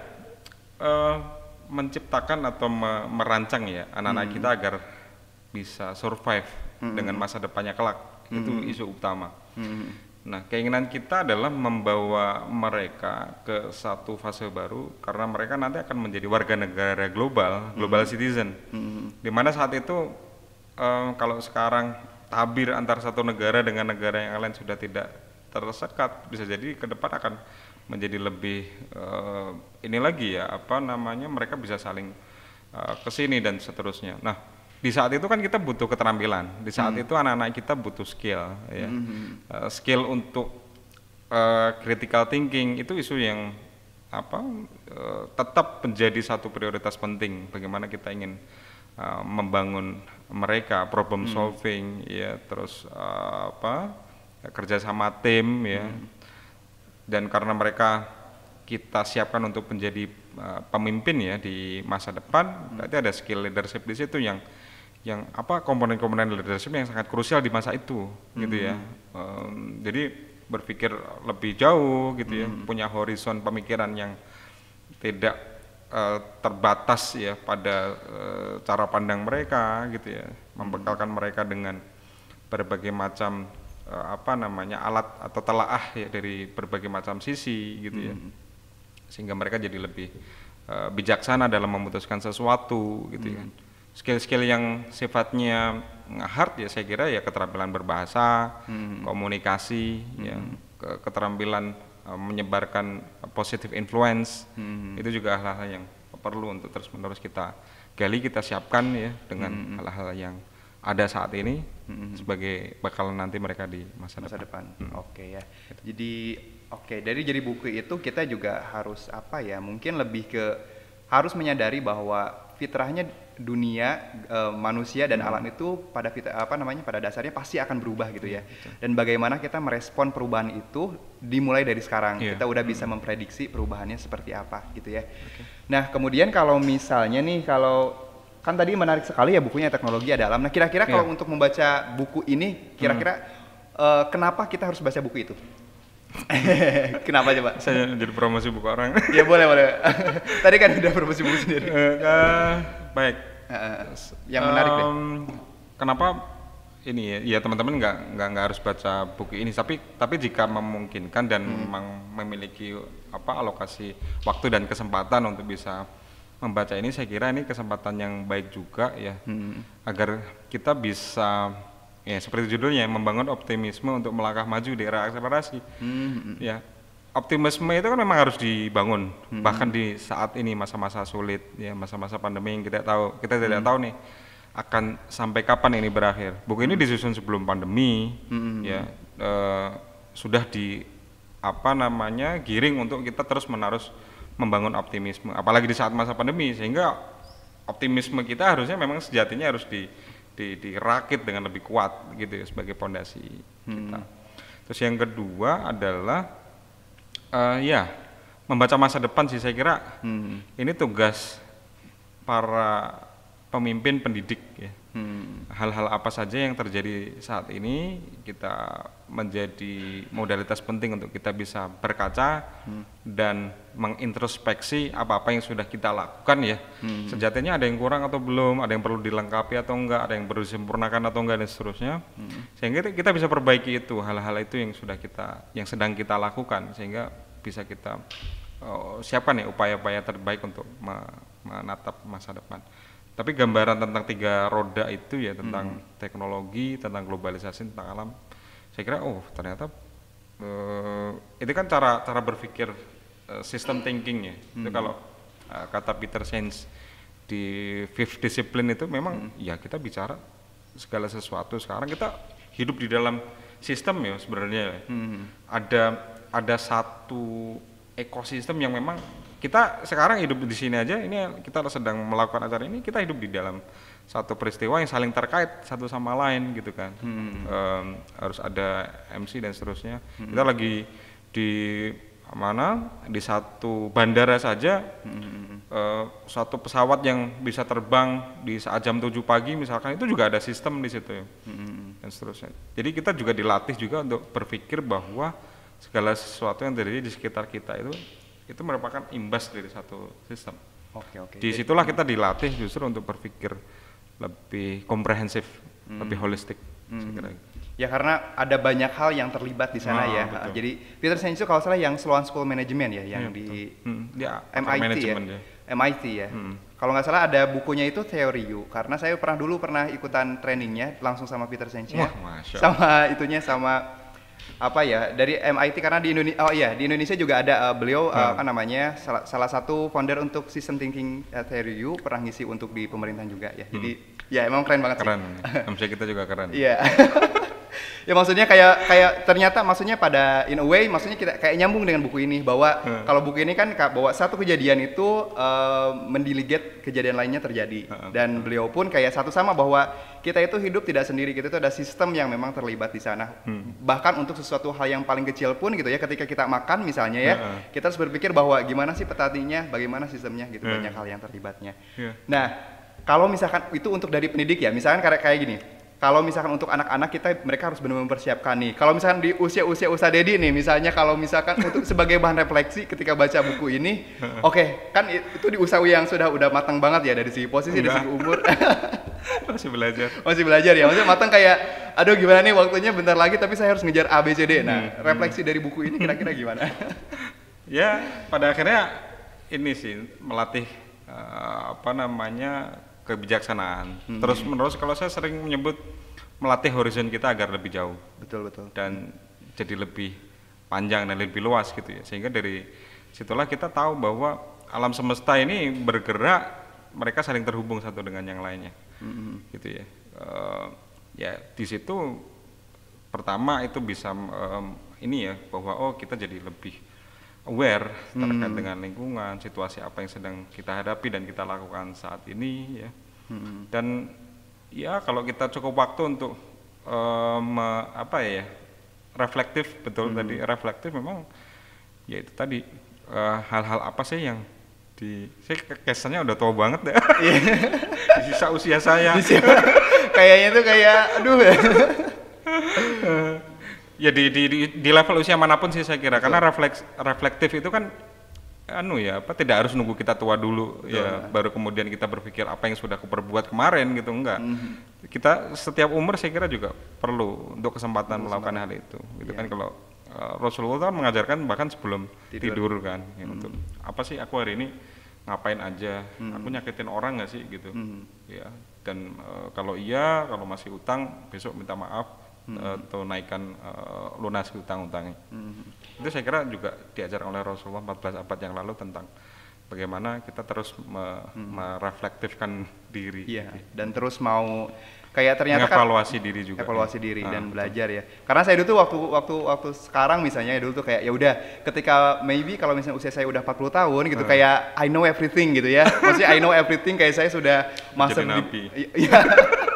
uh, menciptakan atau me merancang ya anak-anak hmm. kita agar bisa survive hmm. dengan masa depannya kelak hmm itu isu utama. hmm Nah, keinginan kita adalah membawa mereka ke satu fase baru karena mereka nanti akan menjadi warga negara global, hmm. global citizen. -hmm. Dimana saat itu um, kalau sekarang tabir antar satu negara dengan negara yang lain sudah tidak tersekat, bisa jadi ke depan akan menjadi lebih uh, ini lagi ya apa namanya mereka bisa saling uh, eh, kesini dan seterusnya. Nah, di saat itu kan kita butuh keterampilan. Di saat hmm. itu anak-anak kita butuh skill ya. Hmm. Uh, skill untuk uh, critical thinking itu isu yang apa uh, tetap menjadi satu prioritas penting bagaimana kita ingin uh, membangun mereka problem hmm. solving hmm. ya terus uh, apa sama tim ya hmm. dan karena mereka kita siapkan untuk menjadi uh, pemimpin ya di masa depan hmm. berarti ada skill leadership di situ yang yang apa komponen-komponen leadership yang sangat krusial di masa itu hmm. gitu ya um, jadi berpikir lebih jauh gitu ya, hmm. ya punya horizon pemikiran yang tidak uh, terbatas ya pada uh, cara pandang mereka gitu ya hmm. membekalkan mereka dengan berbagai macam uh, apa namanya alat atau telaah ya dari berbagai macam sisi gitu ya. hmm. ya sehingga mereka jadi lebih uh, bijaksana dalam memutuskan sesuatu gitu ya. hmm. ya skill-skill yang sifatnya hard ya saya kira ya keterampilan berbahasa, hmm. komunikasi, hmm. ya ke keterampilan uh, menyebarkan positive influence hmm. itu juga hal-hal yang perlu untuk terus-menerus kita gali kita siapkan ya dengan hmm. hal-hal hmm. yang ada saat ini hmm. sebagai bakal nanti mereka di masa, masa depan. depan. Hmm. Oke okay, ya. Jadi oke okay, dari jadi buku itu kita juga harus apa ya? Mungkin lebih ke harus menyadari bahwa fitrahnya dunia e, manusia dan hmm. alam itu pada vita, apa namanya pada dasarnya pasti akan berubah gitu ya Betul. dan bagaimana kita merespon perubahan itu dimulai dari sekarang yeah. kita udah bisa memprediksi perubahannya seperti apa gitu ya okay. nah kemudian kalau misalnya nih kalau kan tadi menarik sekali ya bukunya teknologi ada alam nah kira-kira yeah. kalau iya. untuk membaca buku ini kira-kira hmm. e, kenapa kita harus baca buku itu Kenapa coba? Saya jadi promosi buku orang. ya boleh boleh. Tadi kan udah promosi buku sendiri. uh, baik. Uh, yang menarik um, deh. Kenapa ini ya, ya teman-teman nggak nggak nggak harus baca buku ini, tapi tapi jika memungkinkan dan hmm. memang memiliki apa alokasi waktu dan kesempatan untuk bisa membaca ini, saya kira ini kesempatan yang baik juga ya, hmm. agar kita bisa ya seperti judulnya membangun optimisme untuk melangkah maju di era akselerasi. Hmm. hmm. Ya optimisme itu kan memang harus dibangun hmm. bahkan di saat ini masa-masa sulit ya masa-masa pandemi yang kita tahu kita tidak hmm. tahu nih akan sampai kapan ini berakhir buku ini hmm. disusun sebelum pandemi hmm. ya e, sudah di apa namanya giring untuk kita terus menerus membangun optimisme apalagi di saat masa pandemi sehingga optimisme kita harusnya memang sejatinya harus di, di dirakit dengan lebih kuat gitu ya sebagai pondasi hmm. kita terus yang kedua adalah Uh, ya, membaca masa depan sih saya kira hmm. ini tugas para pemimpin pendidik ya. Hmm. hal-hal hmm, apa saja yang terjadi saat ini kita menjadi modalitas penting untuk kita bisa berkaca hmm. dan mengintrospeksi apa-apa yang sudah kita lakukan ya hmm. sejatinya ada yang kurang atau belum ada yang perlu dilengkapi atau enggak ada yang perlu disempurnakan atau enggak dan seterusnya hmm. sehingga kita bisa perbaiki itu hal-hal itu yang sudah kita yang sedang kita lakukan sehingga bisa kita oh, siapkan ya upaya-upaya terbaik untuk menatap masa depan tapi gambaran tentang tiga roda itu ya tentang hmm. teknologi tentang globalisasi tentang alam saya kira oh ternyata uh, itu kan cara cara berpikir uh, sistem thinking ya hmm. itu kalau uh, kata Peter Sains di fifth discipline itu memang hmm. ya kita bicara segala sesuatu sekarang kita hidup di dalam sistem ya sebenarnya ya. hmm. ada ada satu ekosistem yang memang kita sekarang hidup di sini aja ini kita sedang melakukan acara ini kita hidup di dalam satu peristiwa yang saling terkait satu sama lain gitu kan hmm. um, harus ada MC dan seterusnya hmm. kita lagi di mana di satu bandara saja hmm. uh, satu pesawat yang bisa terbang di saat jam 7 pagi misalkan itu juga ada sistem di situ ya. hmm. dan seterusnya jadi kita juga dilatih juga untuk berpikir bahwa segala sesuatu yang terjadi di sekitar kita itu itu merupakan imbas dari satu sistem. Oke oke. Di situlah kita hmm. dilatih justru untuk berpikir lebih komprehensif, hmm. lebih holistik. Hmm. Ya karena ada banyak hal yang terlibat di sana nah, ya. Betul. Jadi Peter Sains kalau salah yang Sloan School Management ya, yang ya, di hmm. ya, MIT ya. ya. MIT ya. Hmm. Kalau nggak salah ada bukunya itu Theory U. karena saya pernah dulu pernah ikutan trainingnya langsung sama Peter Sains ya. sama itunya sama apa ya dari MIT karena di Indonesia oh iya di Indonesia juga ada uh, beliau eh, hmm. uh, apa namanya salah, salah satu founder untuk System Thinking uh, Theory U pernah ngisi untuk di pemerintahan juga ya. Hmm. Jadi ya emang keren banget keren. sih. kita juga keren. Iya. ya maksudnya kayak kayak ternyata maksudnya pada in a way maksudnya kita kayak nyambung dengan buku ini bahwa hmm. kalau buku ini kan bahwa satu kejadian itu uh, eh, mendiligate kejadian lainnya terjadi hmm. dan hmm. beliau pun kayak satu sama bahwa kita itu hidup tidak sendiri kita itu ada sistem yang memang terlibat di sana hmm. bahkan untuk sesuatu hal yang paling kecil pun gitu ya ketika kita makan misalnya ya hmm. kita harus berpikir bahwa gimana sih petatinya bagaimana sistemnya gitu hmm. banyak hal yang terlibatnya yeah. nah kalau misalkan itu untuk dari pendidik ya misalkan kayak kayak gini kalau misalkan untuk anak-anak kita mereka harus benar-benar mempersiapkan nih. Kalau misalkan di usia-usia usaha Dedi nih, misalnya kalau misalkan untuk sebagai bahan refleksi ketika baca buku ini, oke, okay, kan itu di usaha yang sudah udah matang banget ya dari segi posisi, Enggak. dari iya. segi umur. Masih belajar. Masih belajar ya. Maksudnya matang kayak aduh gimana nih waktunya bentar lagi tapi saya harus ngejar ABCD. Nah, hmm, hmm. refleksi hmm. dari buku ini kira-kira gimana? ya, pada akhirnya ini sih melatih uh, apa namanya kebijaksanaan. Hmm. Terus menerus kalau saya sering menyebut melatih horizon kita agar lebih jauh. Betul betul. Dan jadi lebih panjang dan lebih luas gitu ya. Sehingga dari situlah kita tahu bahwa alam semesta ini bergerak, mereka saling terhubung satu dengan yang lainnya. Hmm. Gitu ya. Uh, ya di situ pertama itu bisa um, ini ya bahwa oh kita jadi lebih aware hmm. terkait hmm. dengan lingkungan, situasi apa yang sedang kita hadapi dan kita lakukan saat ini ya. Hmm. Dan ya kalau kita cukup waktu untuk um, apa ya reflektif betul hmm. tadi reflektif memang yaitu tadi eh, hal-hal uh, apa sih yang di saya kesannya udah tua banget deh ya. iya. di sisa usia saya kayaknya tuh kayak aduh ya. ya di, di di di level usia manapun sih saya kira karena refleks reflektif itu kan anu ya apa tidak harus nunggu kita tua dulu Betul. ya, ya. baru kemudian kita berpikir apa yang sudah aku perbuat kemarin gitu enggak mm-hmm. kita setiap umur saya kira juga perlu untuk kesempatan Betul. melakukan hal itu gitu yeah. kan kalau eh, Rasulullah kan mengajarkan bahkan sebelum tidur, tidur kan ya, mm untuk apa sih aku hari ini ngapain aja mm aku nyakitin orang nggak sih gitu mm ya dan eh, kalau iya kalau masih utang besok minta maaf hmm. Eh, atau naikkan uh, lunas hutang-hutangnya. Hmm. Itu saya kira juga diajar oleh Rasulullah 14 abad yang lalu tentang bagaimana kita terus me hmm. mereflektifkan diri. Iya, dan terus mau kayak ternyata kan evaluasi diri juga. Evaluasi ya. diri ah, dan ah, belajar ya. Karena saya dulu tuh waktu waktu waktu sekarang misalnya dulu tuh kayak ya udah ketika maybe kalau misalnya usia saya udah 40 tahun gitu ah. kayak I know everything gitu ya. Maksudnya I know everything kayak saya sudah masuk di, ya,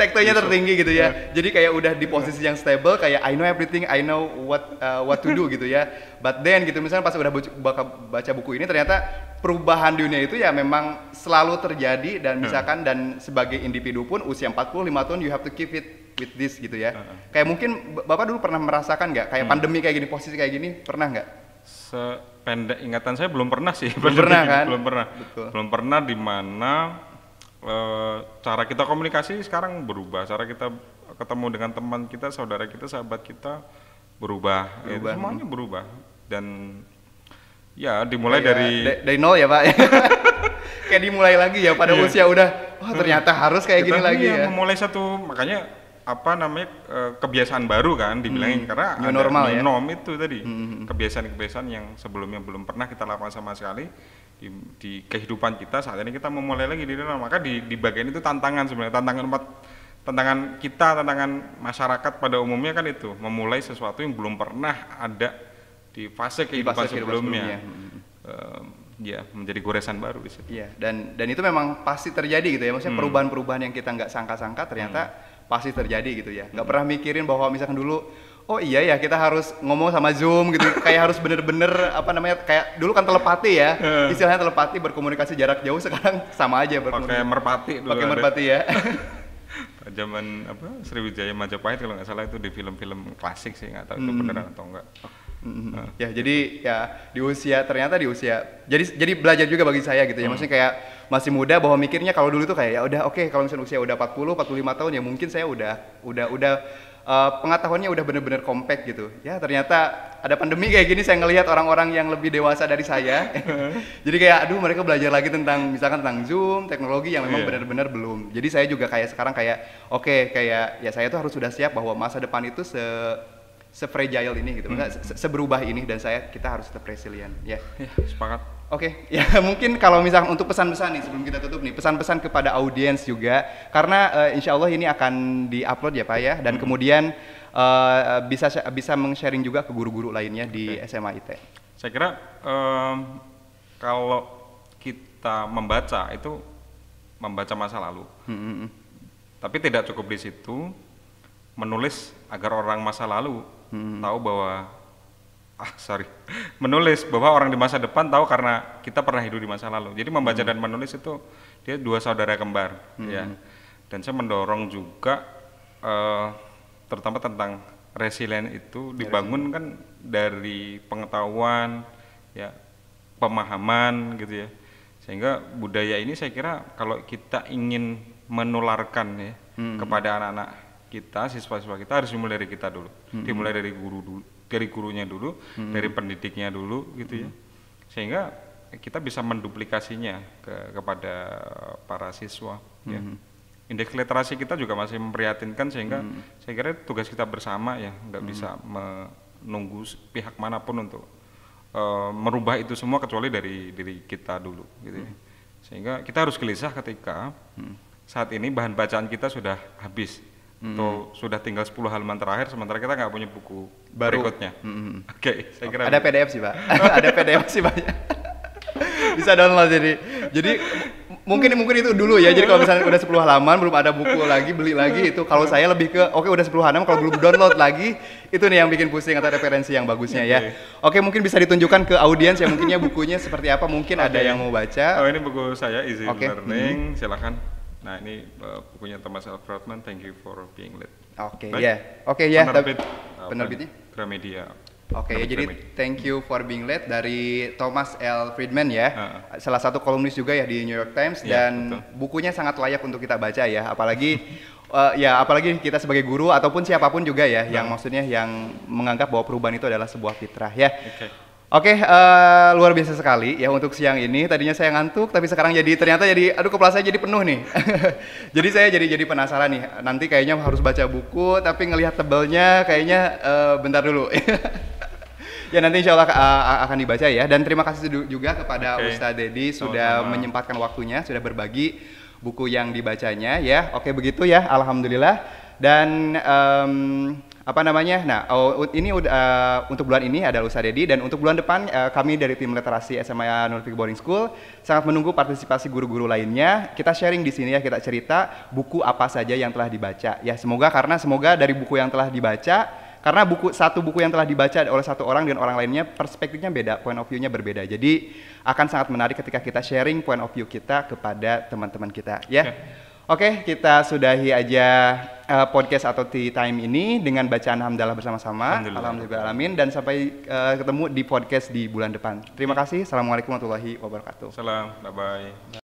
sektornya tertinggi gitu ya. Yeah. Jadi kayak udah di posisi yang stable kayak I know everything, I know what uh, what to do gitu ya. But then gitu misalnya pas udah baca, baca buku ini ternyata perubahan dunia itu ya memang selalu terjadi dan hmm. misalkan dan sebagai individu pun usia 45 tahun you have to keep it with this gitu ya. uh hmm. huh Kayak mungkin Bapak dulu pernah merasakan nggak kayak hmm. pandemi kayak gini, posisi kayak gini, pernah nggak? Sependek ingatan saya belum pernah sih. Belum pernah kan? Belum pernah. Betul. Belum pernah di mana Eh, cara kita komunikasi sekarang berubah, cara kita ketemu dengan teman kita, saudara kita, sahabat kita berubah, ya, berubah. Ya, semuanya hmm. berubah dan ya dimulai ya, dari dari nol ya pak, kayak dimulai lagi ya pada yeah. usia udah, oh, ternyata harus kayak kita gini lagi iya, ya. Memulai satu makanya apa namanya eh, kebiasaan baru kan dibilangin hmm. karena new normal new ya? norm itu tadi hmm, kebiasaan-kebiasaan yang sebelumnya belum pernah kita lakukan sama sekali di, di kehidupan kita saat ini kita memulai lagi di dalam maka di, di bagian itu tantangan sebenarnya tantangan empat tantangan kita tantangan masyarakat pada umumnya kan itu memulai sesuatu yang belum pernah ada di fase kehidupan, di fase sebelumnya, sebelumnya. Hmm. Um, ya menjadi goresan baru di situ. Iya dan dan itu memang pasti terjadi gitu ya maksudnya hmm. perubahan-perubahan yang kita nggak sangka-sangka ternyata hmm. pasti terjadi gitu ya nggak hmm. pernah mikirin bahwa misalkan dulu oh iya ya kita harus ngomong sama Zoom gitu kayak harus bener-bener apa namanya kayak dulu kan telepati ya istilahnya telepati berkomunikasi jarak jauh sekarang sama aja berkomunikasi pakai merpati dulu pakai merpati ya zaman apa Sriwijaya Majapahit kalau nggak salah itu di film-film klasik sih nggak tahu hmm. itu beneran atau enggak Mm-hmm. Hmm, hmm. Ya, jadi ya di usia ternyata di usia. Jadi jadi belajar juga bagi saya gitu ya. Mm. Maksudnya kayak masih muda bahwa mikirnya kalau dulu tuh kayak ya udah oke okay, kalau misalnya usia udah 40, 45 tahun ya mungkin saya udah udah udah Eh, pengetahuannya udah bener-bener compact gitu. Ya ternyata ada pandemi kayak gini saya ngelihat orang-orang yang lebih dewasa dari saya. Jadi kayak aduh mereka belajar lagi tentang misalkan tentang Zoom, teknologi yang memang yeah. benar-benar belum. Jadi saya juga kayak sekarang kayak oke okay, kayak ya saya tuh harus sudah siap bahwa masa depan itu se se fragile ini gitu, hmm. se, seberubah ini dan saya kita harus tetap resilient. Ya. Yeah. Yeah, sepakat. Oke, okay. ya mungkin kalau misalkan untuk pesan-pesan nih sebelum kita tutup nih, pesan-pesan kepada audiens juga, karena uh, insya Allah ini akan diupload ya Pak ya, dan hmm. kemudian uh, bisa bisa meng-sharing juga ke guru-guru lainnya di SMA IT. Saya kira um, kalau kita membaca itu membaca masa lalu, hmm, hmm, hmm. tapi tidak cukup di situ, menulis agar orang masa lalu hmm. hmm tahu bahwa ah sorry menulis bahwa orang di masa depan tahu karena kita pernah hidup di masa lalu jadi membaca hmm. dan menulis itu dia dua saudara kembar hmm. ya dan saya mendorong juga uh, terutama tentang resilient itu ya, dibangun kan dari pengetahuan ya pemahaman gitu ya sehingga budaya ini saya kira kalau kita ingin menularkan ya hmm. kepada anak-anak kita siswa-siswa kita harus dimulai dari kita dulu hmm. dimulai dari guru dulu dari gurunya dulu, hmm. dari pendidiknya dulu gitu hmm. ya. Sehingga kita bisa menduplikasinya ke, kepada para siswa hmm. ya. Indeks literasi kita juga masih memprihatinkan sehingga hmm. saya kira tugas kita bersama ya nggak hmm. bisa menunggu pihak manapun untuk uh, merubah itu semua kecuali dari diri kita dulu gitu hmm. ya. Sehingga kita harus gelisah ketika hmm. saat ini bahan bacaan kita sudah habis Mm sudah tinggal 10 halaman terakhir, sementara kita nggak punya buku Baru. berikutnya. -hmm. hmm, hmm. Oke, okay, saya kira. Ada gitu. PDF sih pak, ada PDF sih Pak. Bisa download jadi. Jadi mungkin mungkin itu dulu ya jadi kalau misalnya udah sepuluh halaman belum ada buku lagi beli lagi itu kalau saya lebih ke oke okay, udah sepuluh halaman kalau belum download lagi itu nih yang bikin pusing atau referensi yang bagusnya okay. ya oke okay, mungkin bisa ditunjukkan ke audiens ya mungkinnya bukunya seperti apa mungkin okay. ada yang mau baca oh ini buku saya easy okay. learning hmm. silakan Nah ini uh, bukunya Thomas L. Thank You for Being Late. Oke, okay, ya. Oke, ya. Yeah. uh, penerbitnya? Gramedia. Oke, okay, ya, jadi Gramedia. Thank You for Being Late dari Thomas L. Friedman ya. Uh, -huh. Salah satu kolumnis juga ya di New York Times yeah, dan betul. bukunya sangat layak untuk kita baca ya, apalagi uh, ya apalagi kita sebagai guru ataupun siapapun juga ya, yeah. yang maksudnya yang menganggap bahwa perubahan itu adalah sebuah fitrah ya. Okay. Oke, uh, luar biasa sekali ya untuk siang ini. Tadinya saya ngantuk, tapi sekarang jadi ternyata jadi, aduh kepala saya jadi penuh nih. jadi saya jadi jadi penasaran nih. Nanti kayaknya harus baca buku, tapi ngelihat tebelnya kayaknya uh, bentar dulu. ya nanti insya Allah uh, akan dibaca ya. Dan terima kasih juga kepada okay. Ustadz Dedi sudah menyempatkan waktunya, sudah berbagi buku yang dibacanya ya. Oke begitu ya, alhamdulillah. Dan um, apa namanya? Nah, oh, ini uh, untuk bulan ini adalah Lusa Dedi dan untuk bulan depan uh, kami dari tim literasi SMA Nurfik Boarding School sangat menunggu partisipasi guru-guru lainnya. Kita sharing di sini ya, kita cerita buku apa saja yang telah dibaca. Ya, semoga karena semoga dari buku yang telah dibaca karena buku satu buku yang telah dibaca oleh satu orang dan orang lainnya perspektifnya beda, point of view-nya berbeda. Jadi akan sangat menarik ketika kita sharing point of view kita kepada teman-teman kita ya. Okay. Oke, kita sudahi aja uh, podcast atau tea time ini dengan bacaan hamdalah bersama-sama. Alhamdulillah alamin dan sampai uh, ketemu di podcast di bulan depan. Terima iya. kasih. Assalamualaikum warahmatullahi wabarakatuh. Salam. Bye bye.